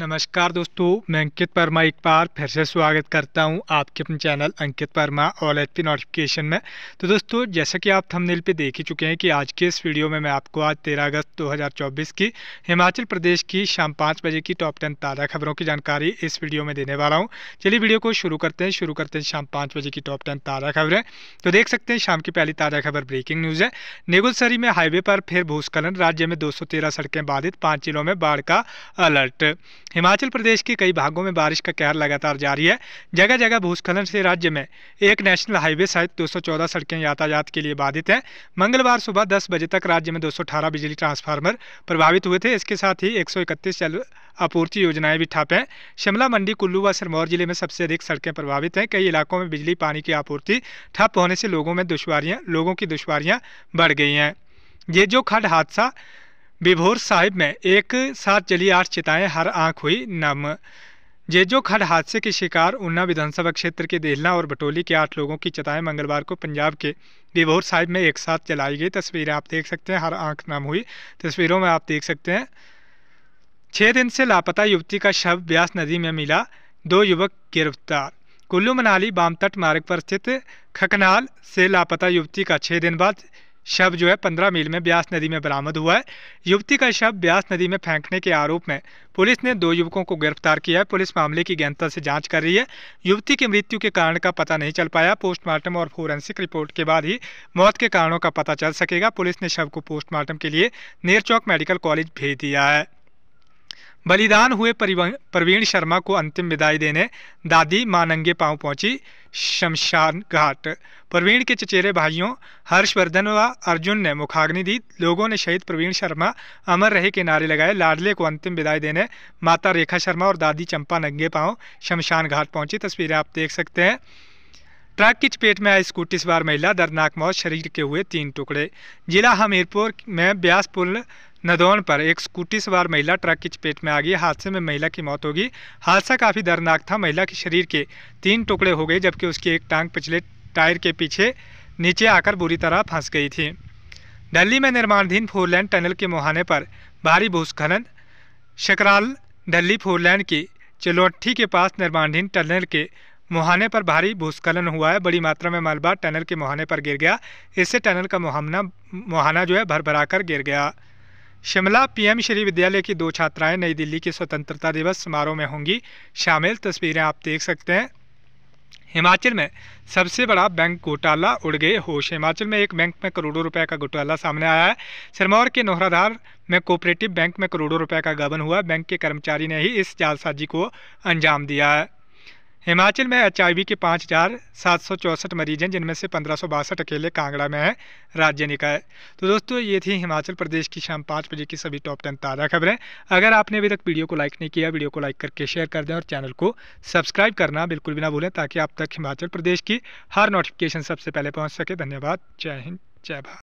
नमस्कार दोस्तों मैं अंकित वर्मा एक बार फिर से स्वागत करता हूं आपके अपने channel Ankit Verma all H P notification में तो दोस्तों जैसा कि आप थंबनेल पे देख ही चुके हैं कि आज के इस वीडियो में मैं आपको आज 13 अगस्त 2024 की हिमाचल प्रदेश की शाम पाँच बजे की टॉप टेन ताज़ा खबरों की जानकारी इस वीडियो में देने वाला हूँ चलिए वीडियो को शुरू करते हैं शुरू करते हैं शाम पाँच बजे की टॉप टेन ताज़ा खबरें तो देख सकते हैं शाम की पहली ताज़ा खबर ब्रेकिंग न्यूज़ है नेगुलसरी में हाईवे पर फिर भूस्खलन राज्य में दो सड़कें बाधित पाँच जिलों में बाढ़ का अलर्ट हिमाचल प्रदेश के कई भागों में बारिश का कहर लगातार जारी है जगह जगह भूस्खलन से राज्य में एक नेशनल हाईवे सहित 214 सड़कें यातायात के लिए बाधित हैं मंगलवार सुबह 10 बजे तक राज्य में 218 बिजली ट्रांसफार्मर प्रभावित हुए थे इसके साथ ही एक जल आपूर्ति योजनाएं भी ठप हैं शिमला मंडी कुल्लू व सिरमौर जिले में सबसे अधिक सड़कें प्रभावित हैं कई इलाकों में बिजली पानी की आपूर्ति ठप होने से लोगों में दुश्वारियाँ लोगों की दुश्वारियाँ बढ़ गई हैं ये जो खड हादसा बिभोर साहिब में एक साथ जली आठ चिताएं हर आंख हुई नम जेजो खड हादसे के शिकार ऊना विधानसभा क्षेत्र के देहला और बटोली के आठ लोगों की चिताएं मंगलवार को पंजाब के बिभोर साहिब में एक साथ जलाई गई तस्वीरें आप देख सकते हैं हर आंख नम हुई तस्वीरों में आप देख सकते हैं छः दिन से लापता युवती का शव ब्यास नदी में मिला दो युवक गिरफ्तार कुल्लू मनाली बामतट मार्ग पर स्थित खकनाल से लापता युवती का छः दिन बाद शव जो है पंद्रह मील में ब्यास नदी में बरामद हुआ है युवती का शव ब्यास नदी में फेंकने के आरोप में पुलिस ने दो युवकों को गिरफ्तार किया है पुलिस मामले की गहनता से जांच कर रही है युवती की मृत्यु के कारण का पता नहीं चल पाया पोस्टमार्टम और फोरेंसिक रिपोर्ट के बाद ही मौत के कारणों का पता चल सकेगा पुलिस ने शव को पोस्टमार्टम के लिए नेरचौक मेडिकल कॉलेज भेज दिया है बलिदान हुए प्रवीण शर्मा को अंतिम विदाई देने दादी मां नंगे पांव पहुंची शमशान घाट प्रवीण के चचेरे भाइयों हर्षवर्धन व अर्जुन ने मुखाग्नि दी लोगों ने शहीद प्रवीण शर्मा अमर रहे के नारे लगाए लाडले को अंतिम विदाई देने माता रेखा शर्मा और दादी चंपा नंगे पाँव शमशान घाट पहुंची तस्वीरें आप देख सकते हैं ट्रक की चपेट में आई स्कूटी सवार महिला दर्दनाक मौत शरीर के हुए तीन टुकड़े जिला हमीरपुर में ब्यास पुल नदौन पर एक स्कूटी सवार महिला ट्रक की चपेट में आ गई हादसे में महिला की मौत होगी हादसा काफ़ी दर्दनाक था महिला के शरीर के तीन टुकड़े हो गए जबकि उसकी एक टांग पिछले टायर के पीछे नीचे आकर बुरी तरह फंस गई थी दिल्ली में निर्माणाधीन फोरलैन टनल के मुहाने पर भारी भूस्खलन शकराल दिल्ली फोरलैन की चिलोट्ठी के पास निर्माणाधीन टनल के मुहाने पर भारी भूस्खलन हुआ है बड़ी मात्रा में मलबा टनल के मुहाने पर गिर गया इससे टनल का मुहाना मुहाना जो है भर भरा कर गिर गया शिमला पीएम श्री विद्यालय की दो छात्राएं नई दिल्ली के स्वतंत्रता दिवस समारोह में होंगी शामिल तस्वीरें आप देख सकते हैं हिमाचल में सबसे बड़ा बैंक घोटाला उड़ गए होश हिमाचल में एक बैंक में करोड़ों रुपए का घोटाला सामने आया है सिरमौर के नोहराधार में कोऑपरेटिव बैंक में करोड़ों रुपए का गबन हुआ बैंक के कर्मचारी ने ही इस जालसाजी को अंजाम दिया है हिमाचल में एच के पाँच हज़ार सात सौ चौंसठ मरीज हैं जिनमें से पंद्रह सौ बासठ अकेले कांगड़ा में है राज्य निकाय तो दोस्तों ये थी हिमाचल प्रदेश की शाम पाँच बजे की सभी टॉप टेन ताज़ा खबरें अगर आपने अभी तक वीडियो को लाइक नहीं किया वीडियो को लाइक करके शेयर कर दें और चैनल को सब्सक्राइब करना बिल्कुल भी ना भूलें ताकि आप तक हिमाचल प्रदेश की हर नोटिफिकेशन सबसे पहले पहुँच सके धन्यवाद जय हिंद जय भारत